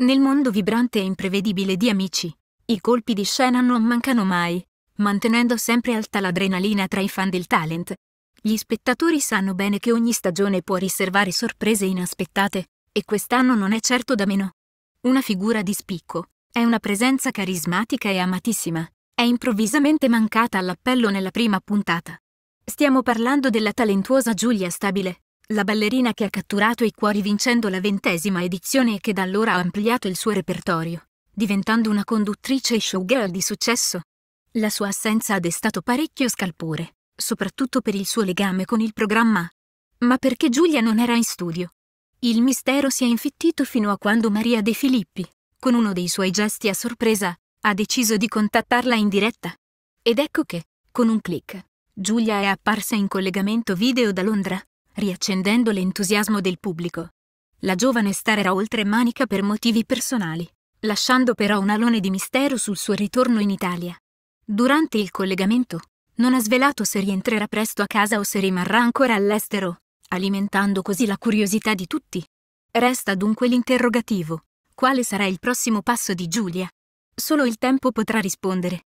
Nel mondo vibrante e imprevedibile di amici, i colpi di scena non mancano mai, mantenendo sempre alta l'adrenalina tra i fan del talent. Gli spettatori sanno bene che ogni stagione può riservare sorprese inaspettate, e quest'anno non è certo da meno. Una figura di spicco, è una presenza carismatica e amatissima, è improvvisamente mancata all'appello nella prima puntata. Stiamo parlando della talentuosa Giulia Stabile, la ballerina che ha catturato i cuori vincendo la ventesima edizione e che da allora ha ampliato il suo repertorio, diventando una conduttrice e showgirl di successo. La sua assenza ha destato parecchio scalpore, soprattutto per il suo legame con il programma. Ma perché Giulia non era in studio? Il mistero si è infittito fino a quando Maria De Filippi, con uno dei suoi gesti a sorpresa, ha deciso di contattarla in diretta. Ed ecco che, con un clic, Giulia è apparsa in collegamento video da Londra riaccendendo l'entusiasmo del pubblico. La giovane star era oltre manica per motivi personali, lasciando però un alone di mistero sul suo ritorno in Italia. Durante il collegamento, non ha svelato se rientrerà presto a casa o se rimarrà ancora all'estero, alimentando così la curiosità di tutti. Resta dunque l'interrogativo. Quale sarà il prossimo passo di Giulia? Solo il tempo potrà rispondere.